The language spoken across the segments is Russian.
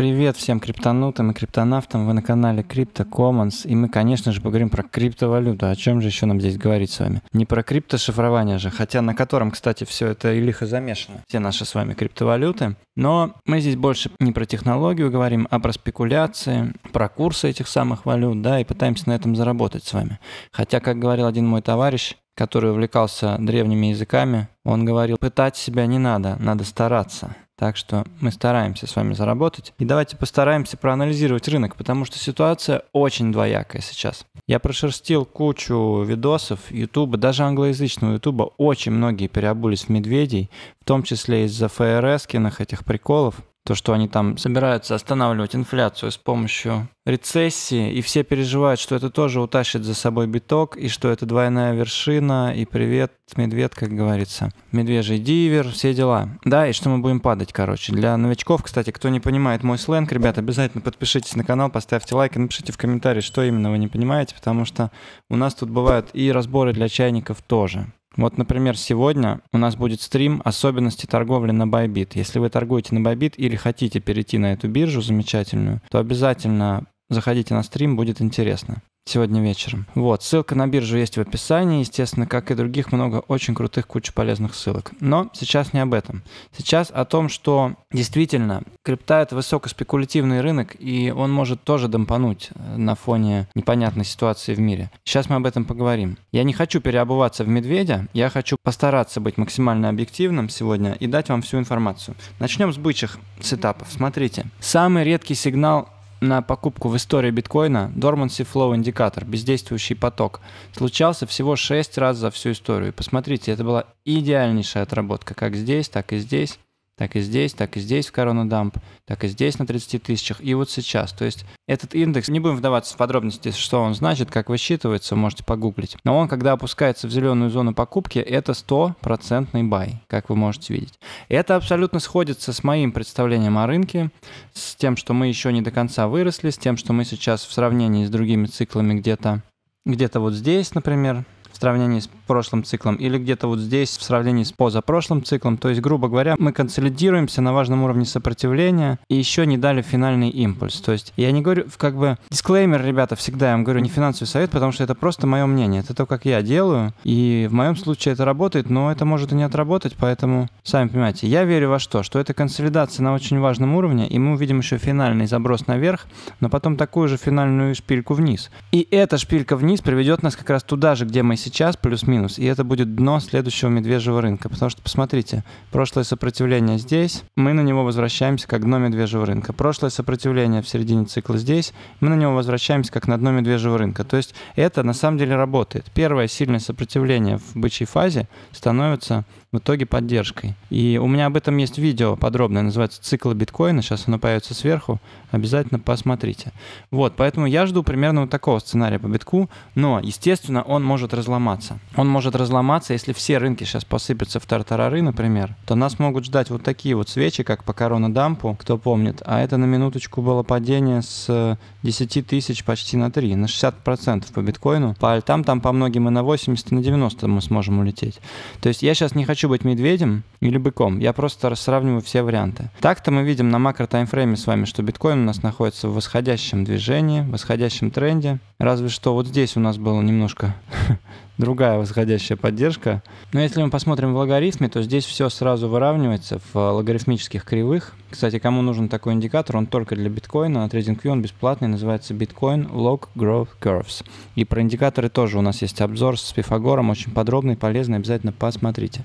Привет всем криптонутам и криптонавтам. Вы на канале Crypto Commons, и мы, конечно же, поговорим про криптовалюту. О чем же еще нам здесь говорить с вами? Не про криптошифрование же, хотя на котором, кстати, все это и лихо замешано. Все наши с вами криптовалюты. Но мы здесь больше не про технологию говорим, а про спекуляции, про курсы этих самых валют, да, и пытаемся на этом заработать с вами. Хотя, как говорил один мой товарищ, который увлекался древними языками, он говорил, пытать себя не надо, надо стараться. Так что мы стараемся с вами заработать. И давайте постараемся проанализировать рынок, потому что ситуация очень двоякая сейчас. Я прошерстил кучу видосов Ютуба, даже англоязычного YouTube Очень многие переобулись в медведей, в том числе из-за ФРСкиных этих приколов то, что они там собираются останавливать инфляцию с помощью рецессии, и все переживают, что это тоже утащит за собой биток, и что это двойная вершина, и привет, медведь, как говорится, медвежий дивер, все дела. Да, и что мы будем падать, короче. Для новичков, кстати, кто не понимает мой сленг, ребят, обязательно подпишитесь на канал, поставьте лайк и напишите в комментарии, что именно вы не понимаете, потому что у нас тут бывают и разборы для чайников тоже. Вот, например, сегодня у нас будет стрим «Особенности торговли на Bybit». Если вы торгуете на Bybit или хотите перейти на эту биржу замечательную, то обязательно заходите на стрим, будет интересно сегодня вечером. Вот, ссылка на биржу есть в описании, естественно, как и других, много очень крутых, куча полезных ссылок. Но сейчас не об этом. Сейчас о том, что действительно крипта — это высокоспекулятивный рынок, и он может тоже дампануть э, на фоне непонятной ситуации в мире. Сейчас мы об этом поговорим. Я не хочу переобуваться в медведя, я хочу постараться быть максимально объективным сегодня и дать вам всю информацию. Начнем с бычьих сетапов. Смотрите, самый редкий сигнал на покупку в истории биткоина Dormancy Flow индикатор, бездействующий поток, случался всего 6 раз за всю историю. Посмотрите, это была идеальнейшая отработка, как здесь, так и здесь так и здесь, так и здесь в корону дамп, так и здесь на 30 тысячах, и вот сейчас. То есть этот индекс, не будем вдаваться в подробности, что он значит, как высчитывается, можете погуглить. Но он, когда опускается в зеленую зону покупки, это 100% бай, как вы можете видеть. Это абсолютно сходится с моим представлением о рынке, с тем, что мы еще не до конца выросли, с тем, что мы сейчас в сравнении с другими циклами где-то где-то вот здесь, например, сравнении с прошлым циклом, или где-то вот здесь в сравнении с позапрошлым циклом. То есть, грубо говоря, мы консолидируемся на важном уровне сопротивления и еще не дали финальный импульс. То есть, я не говорю, как бы, дисклеймер, ребята, всегда я вам говорю не финансовый совет, потому что это просто мое мнение, это то, как я делаю, и в моем случае это работает, но это может и не отработать, поэтому, сами понимаете, я верю во что, что это консолидация на очень важном уровне, и мы увидим еще финальный заброс наверх, но потом такую же финальную шпильку вниз. И эта шпилька вниз приведет нас как раз туда же, где мы сейчас сейчас плюс-минус, и это будет дно следующего медвежьего рынка. Потому что, посмотрите, прошлое сопротивление здесь, мы на него возвращаемся как дно медвежьего рынка. Прошлое сопротивление в середине цикла здесь, мы на него возвращаемся как на дно медвежьего рынка. То есть это на самом деле работает. Первое сильное сопротивление в бычьей фазе становится в итоге поддержкой. И у меня об этом есть видео подробное, называется «Цикл биткоина», сейчас оно появится сверху, обязательно посмотрите. Вот, поэтому я жду примерно вот такого сценария по битку, но, естественно, он может разломаться. Он может разломаться, если все рынки сейчас посыпятся в тартарары, например, то нас могут ждать вот такие вот свечи, как по коронадампу, кто помнит, а это на минуточку было падение с 10 тысяч почти на 3, на 60% по биткоину, по альтам там по многим и на 80, и на 90 мы сможем улететь. То есть я сейчас не хочу хочу быть медведем или быком. Я просто сравниваю все варианты. Так-то мы видим на макро таймфрейме с вами, что биткоин у нас находится в восходящем движении, восходящем тренде. Разве что вот здесь у нас было немножко другая восходящая поддержка. Но если мы посмотрим в логарифме, то здесь все сразу выравнивается в э, логарифмических кривых. Кстати, кому нужен такой индикатор, он только для биткоина, на TradingView он бесплатный, называется Bitcoin Log Growth Curves. И про индикаторы тоже у нас есть обзор с Пифагором, очень подробный, полезный, обязательно посмотрите.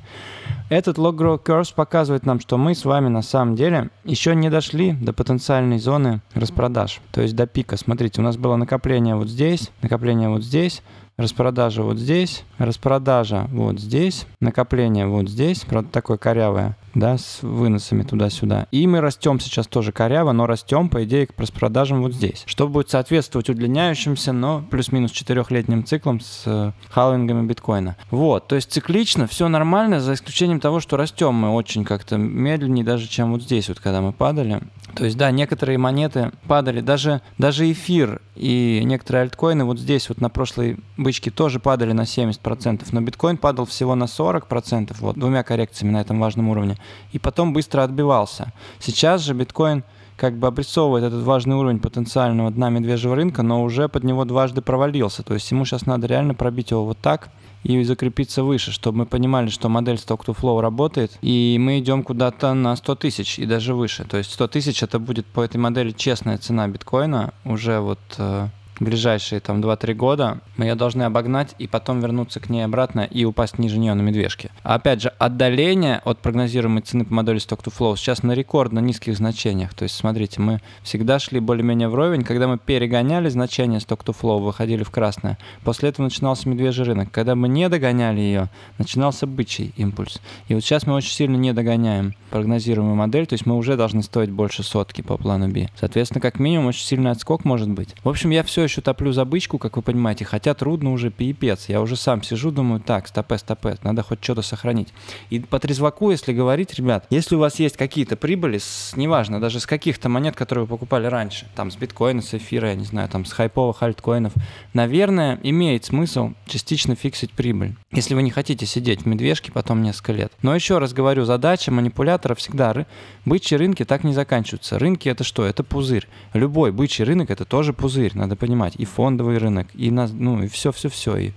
Этот Log Growth Curves показывает нам, что мы с вами на самом деле еще не дошли до потенциальной зоны распродаж, то есть до пика. Смотрите, у нас было накопление вот здесь, накопление вот здесь, распродажа вот здесь, распродажа вот здесь, накопление вот здесь, правда такое корявое да, с выносами туда-сюда. И мы растем сейчас тоже коряво, но растем, по идее, к распродажам вот здесь. Что будет соответствовать удлиняющимся, но плюс-минус четырехлетним циклам с э, халвингами биткоина. Вот, то есть циклично все нормально, за исключением того, что растем мы очень как-то медленнее даже, чем вот здесь вот, когда мы падали. То есть, да, некоторые монеты падали, даже, даже эфир и некоторые альткоины вот здесь вот на прошлой бычке тоже падали на 70%, но биткоин падал всего на 40%, вот двумя коррекциями на этом важном уровне и потом быстро отбивался. Сейчас же биткоин как бы обрисовывает этот важный уровень потенциального дна медвежьего рынка, но уже под него дважды провалился. То есть ему сейчас надо реально пробить его вот так и закрепиться выше, чтобы мы понимали, что модель Stock to Flow работает, и мы идем куда-то на 100 тысяч и даже выше. То есть 100 тысяч это будет по этой модели честная цена биткоина, уже вот э, ближайшие там 2-3 года, мы ее должны обогнать и потом вернуться к ней обратно и упасть ниже нее на медвежке. А Опять же, отдаление от прогнозируемой цены по модели Stock to Flow сейчас на рекордно низких значениях. То есть, смотрите, мы всегда шли более-менее вровень, когда мы перегоняли значение Stock to Flow, выходили в красное. После этого начинался медвежий рынок. Когда мы не догоняли ее, начинался бычий импульс. И вот сейчас мы очень сильно не догоняем прогнозируемую модель, то есть мы уже должны стоить больше сотки по плану B. Соответственно, как минимум, очень сильный отскок может быть. В общем, я все еще топлю за бычку, как вы понимаете, хотя трудно уже пипец. Я уже сам сижу, думаю, так, стопе, стопе, надо хоть что-то сохранить. И по трезваку, если говорить, ребят, если у вас есть какие-то прибыли, с, неважно, даже с каких-то монет, которые вы покупали раньше, там с биткоина, с эфира, я не знаю, там с хайповых альткоинов, наверное, имеет смысл частично фиксить прибыль, если вы не хотите сидеть в медвежке потом несколько лет. Но еще раз говорю, задача манипулятора всегда ры. бычьи рынки так не заканчиваются. Рынки это что? Это пузырь. Любой бычий рынок это тоже пузырь, надо понимать понимать. И фондовый рынок, и, на, ну, и все-все-все. И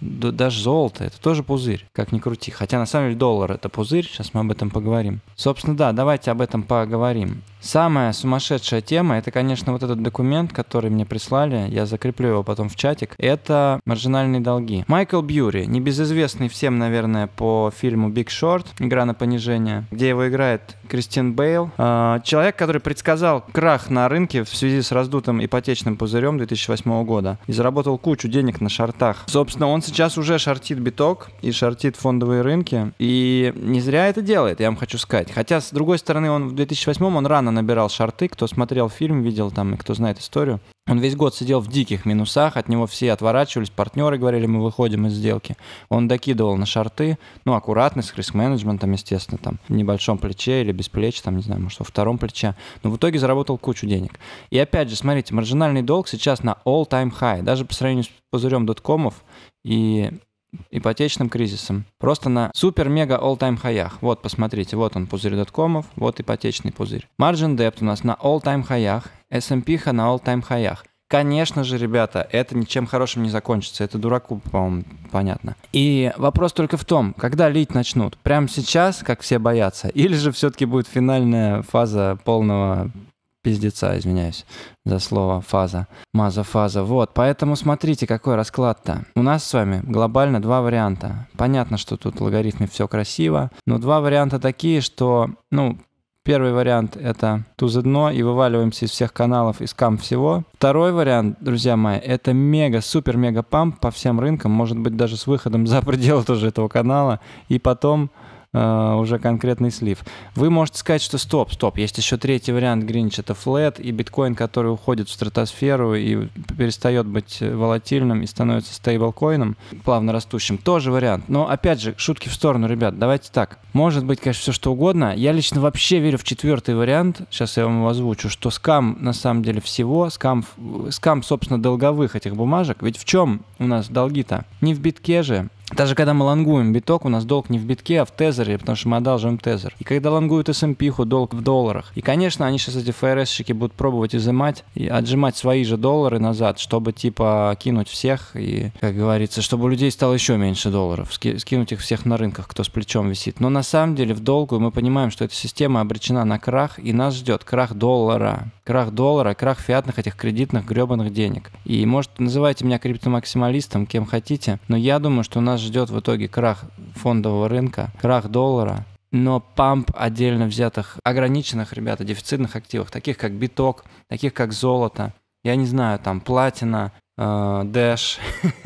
даже золото это тоже пузырь, как ни крути. Хотя на самом деле доллар это пузырь, сейчас мы об этом поговорим. Собственно, да, давайте об этом поговорим. Самая сумасшедшая тема, это, конечно, вот этот документ, который мне прислали, я закреплю его потом в чатик, это маржинальные долги. Майкл Бьюри, небезызвестный всем, наверное, по фильму «Биг Шорт», «Игра на понижение», где его играет Кристин Бейл, э, человек, который предсказал крах на рынке в связи с раздутым ипотечным пузырем 2008 года и заработал кучу денег на шортах. Собственно, он сейчас уже шортит биток и шортит фондовые рынки, и не зря это делает, я вам хочу сказать. Хотя, с другой стороны, он в 2008 он рано набирал шарты, кто смотрел фильм, видел там, и кто знает историю. Он весь год сидел в диких минусах, от него все отворачивались, партнеры говорили, мы выходим из сделки. Он докидывал на шарты, ну, аккуратно, с риск-менеджментом, естественно, там, в небольшом плече или без плечи, там, не знаю, может, во втором плече. Но в итоге заработал кучу денег. И опять же, смотрите, маржинальный долг сейчас на all-time high, даже по сравнению с пузырем доткомов и ипотечным кризисом. Просто на супер-мега all-time хаях. Вот, посмотрите, вот он пузырь доткомов, вот ипотечный пузырь. Margin Debt у нас на all-time хаях, S&P на all-time хаях. Конечно же, ребята, это ничем хорошим не закончится. Это дураку, по-моему, понятно. И вопрос только в том, когда лить начнут? Прямо сейчас, как все боятся? Или же все-таки будет финальная фаза полного пиздеца, извиняюсь за слово фаза. Маза-фаза. Вот, поэтому смотрите, какой расклад-то. У нас с вами глобально два варианта. Понятно, что тут в логарифме все красиво, но два варианта такие, что, ну, Первый вариант — это тузы дно и вываливаемся из всех каналов, из кам всего. Второй вариант, друзья мои, это мега, супер мега памп по всем рынкам, может быть даже с выходом за пределы тоже этого канала. И потом Э, уже конкретный слив. Вы можете сказать, что стоп, стоп, есть еще третий вариант Гринч, это флет и биткоин, который уходит в стратосферу и перестает быть волатильным и становится стейблкоином, плавно растущим. Тоже вариант. Но опять же, шутки в сторону, ребят, давайте так. Может быть, конечно, все что угодно. Я лично вообще верю в четвертый вариант, сейчас я вам его озвучу, что скам на самом деле всего, скам, скам собственно, долговых этих бумажек. Ведь в чем у нас долги-то? Не в битке же, даже когда мы лонгуем биток, у нас долг не в битке, а в тезере, потому что мы одалживаем тезер. И когда лонгуют S&P, долг в долларах. И, конечно, они сейчас эти ФРСщики будут пробовать изымать и отжимать свои же доллары назад, чтобы, типа, кинуть всех и, как говорится, чтобы у людей стало еще меньше долларов, ски скинуть их всех на рынках, кто с плечом висит. Но на самом деле в долгу мы понимаем, что эта система обречена на крах, и нас ждет крах доллара. Крах доллара, крах фиатных этих кредитных гребаных денег. И, может, называйте меня криптомаксималистом, кем хотите, но я думаю, что у нас нас ждет в итоге крах фондового рынка, крах доллара, но памп отдельно взятых, ограниченных, ребята, дефицитных активов, таких как биток, таких как золото, я не знаю, там, платина, э, дэш,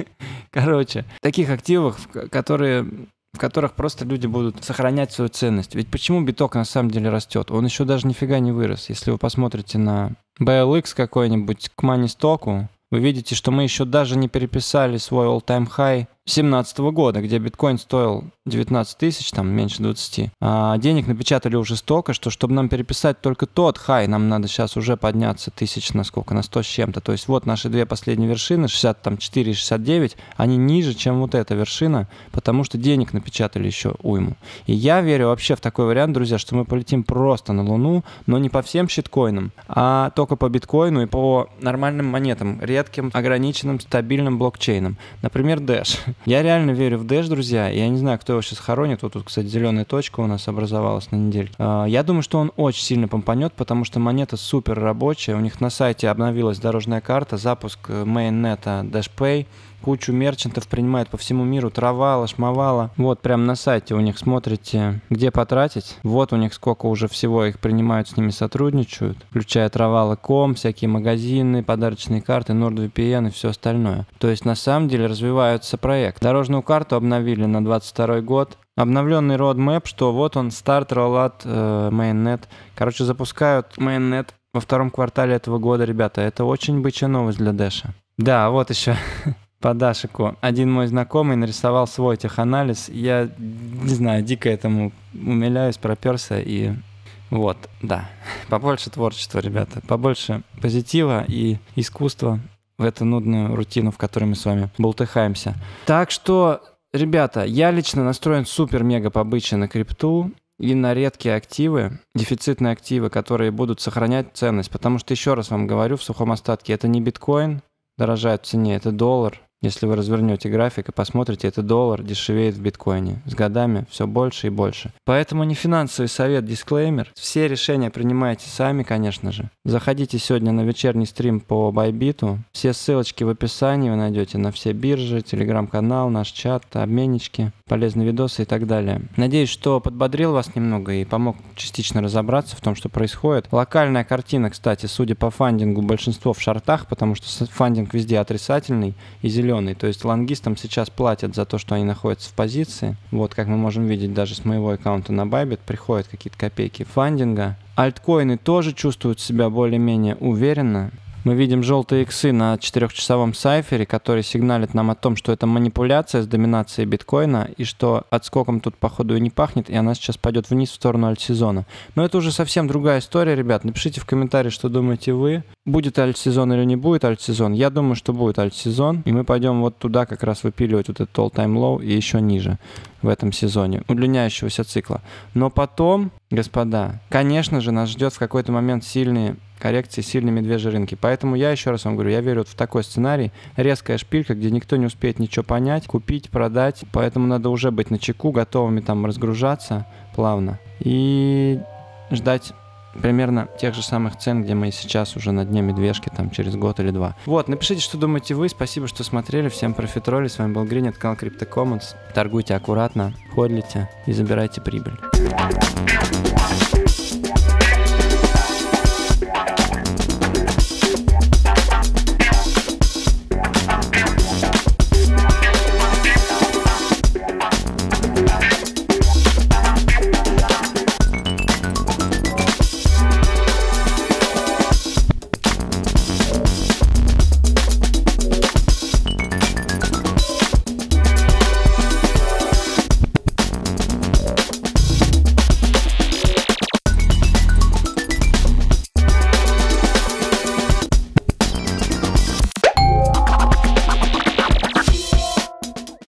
короче, таких активов, которые в которых просто люди будут сохранять свою ценность. Ведь почему биток на самом деле растет? Он еще даже нифига не вырос. Если вы посмотрите на BLX какой-нибудь к манистоку, вы видите, что мы еще даже не переписали свой all-time high 2017 года, где биткоин стоил 19 тысяч, там меньше 20, а денег напечатали уже столько, что чтобы нам переписать только тот хай, нам надо сейчас уже подняться тысяч на сколько, на 100 с чем-то. То есть вот наши две последние вершины, 64 и 69, они ниже, чем вот эта вершина, потому что денег напечатали еще уйму. И я верю вообще в такой вариант, друзья, что мы полетим просто на Луну, но не по всем щиткоинам, а только по биткоину и по нормальным монетам, редким, ограниченным, стабильным блокчейнам. Например, Dash. Я реально верю в Dash, друзья. Я не знаю, кто его сейчас хоронит. Вот тут, кстати, зеленая точка у нас образовалась на недельке. А, я думаю, что он очень сильно помпанет, потому что монета супер рабочая. У них на сайте обновилась дорожная карта, запуск мейннета э, э, DashPay кучу мерчантов принимает по всему миру, травала, шмовала. Вот прям на сайте у них смотрите, где потратить. Вот у них сколько уже всего их принимают, с ними сотрудничают, включая Ком, всякие магазины, подарочные карты, NordVPN и все остальное. То есть на самом деле развиваются проект. Дорожную карту обновили на 22 год, обновленный roadmap, что вот он, старт, роллат, э, mainnet. Короче, запускают mainnet во втором квартале этого года, ребята. Это очень бычья новость для Дэша. Да, вот еще по Дашику. Один мой знакомый нарисовал свой теханализ. Я, не знаю, дико этому умиляюсь, проперся и вот, да. Побольше творчества, ребята. Побольше позитива и искусства в эту нудную рутину, в которой мы с вами болтыхаемся. Так что, ребята, я лично настроен супер-мега побыче на крипту и на редкие активы, дефицитные активы, которые будут сохранять ценность. Потому что, еще раз вам говорю, в сухом остатке это не биткоин, дорожает в цене, это доллар, если вы развернете график и посмотрите, это доллар дешевеет в биткоине. С годами все больше и больше. Поэтому не финансовый совет, дисклеймер. Все решения принимайте сами, конечно же. Заходите сегодня на вечерний стрим по Байбиту. Все ссылочки в описании вы найдете на все биржи, телеграм-канал, наш чат, обменнички полезные видосы и так далее. Надеюсь, что подбодрил вас немного и помог частично разобраться в том, что происходит. Локальная картина, кстати, судя по фандингу, большинство в шартах, потому что фандинг везде отрицательный и зеленый. То есть лонгистам сейчас платят за то, что они находятся в позиции. Вот как мы можем видеть даже с моего аккаунта на Bybit приходят какие-то копейки фандинга. Альткоины тоже чувствуют себя более-менее уверенно. Мы видим желтые иксы на четырехчасовом сайфере, которые сигналят нам о том, что это манипуляция с доминацией биткоина и что отскоком тут походу и не пахнет, и она сейчас пойдет вниз в сторону альт-сезона. Но это уже совсем другая история, ребят. Напишите в комментарии, что думаете вы. Будет альт-сезон или не будет альт-сезон? Я думаю, что будет альт-сезон, и мы пойдем вот туда как раз выпиливать вот этот all-time low и еще ниже в этом сезоне, удлиняющегося цикла. Но потом, господа, конечно же, нас ждет в какой-то момент сильный коррекции сильные медвежьи рынки. Поэтому я еще раз вам говорю, я верю вот в такой сценарий. Резкая шпилька, где никто не успеет ничего понять, купить, продать. Поэтому надо уже быть на чеку, готовыми там разгружаться плавно. И ждать примерно тех же самых цен, где мы сейчас уже на дне медвежки, там через год или два. Вот, напишите, что думаете вы. Спасибо, что смотрели. Всем профитроли. С вами был Гринет, канал Crypto Commons. Торгуйте аккуратно, ходите и забирайте прибыль.